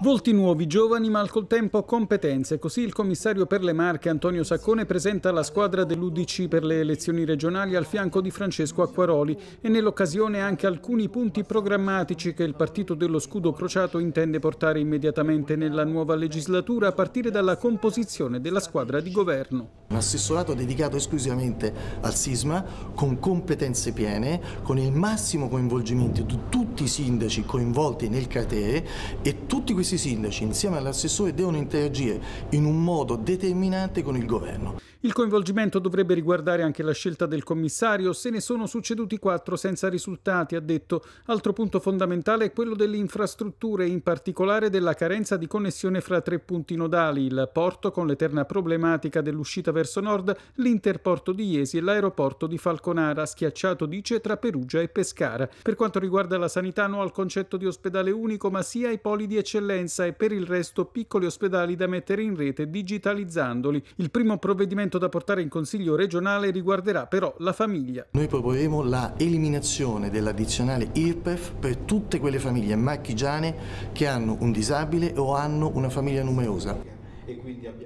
Volti nuovi, giovani ma al contempo competenze, così il commissario per le Marche Antonio Saccone presenta la squadra dell'Udc per le elezioni regionali al fianco di Francesco Acquaroli e nell'occasione anche alcuni punti programmatici che il partito dello scudo crociato intende portare immediatamente nella nuova legislatura a partire dalla composizione della squadra di governo. Un assessorato dedicato esclusivamente al sisma con competenze piene, con il massimo coinvolgimento di tutti tutti i sindaci coinvolti nel CATE e tutti questi sindaci insieme all'assessore devono interagire in un modo determinante con il governo. Il coinvolgimento dovrebbe riguardare anche la scelta del commissario, se ne sono succeduti quattro senza risultati, ha detto. Altro punto fondamentale è quello delle infrastrutture, in particolare della carenza di connessione fra tre punti nodali, il porto con l'eterna problematica dell'uscita verso nord, l'interporto di Iesi e l'aeroporto di Falconara, schiacciato dice tra Perugia e Pescara. Per quanto riguarda la sanità, sanità no al concetto di ospedale unico, ma sia ai poli di eccellenza e per il resto piccoli ospedali da mettere in rete digitalizzandoli. Il primo provvedimento da portare in Consiglio regionale riguarderà però la famiglia. Noi proporremo la eliminazione dell'addizionale IRPEF per tutte quelle famiglie marchigiane che hanno un disabile o hanno una famiglia numerosa.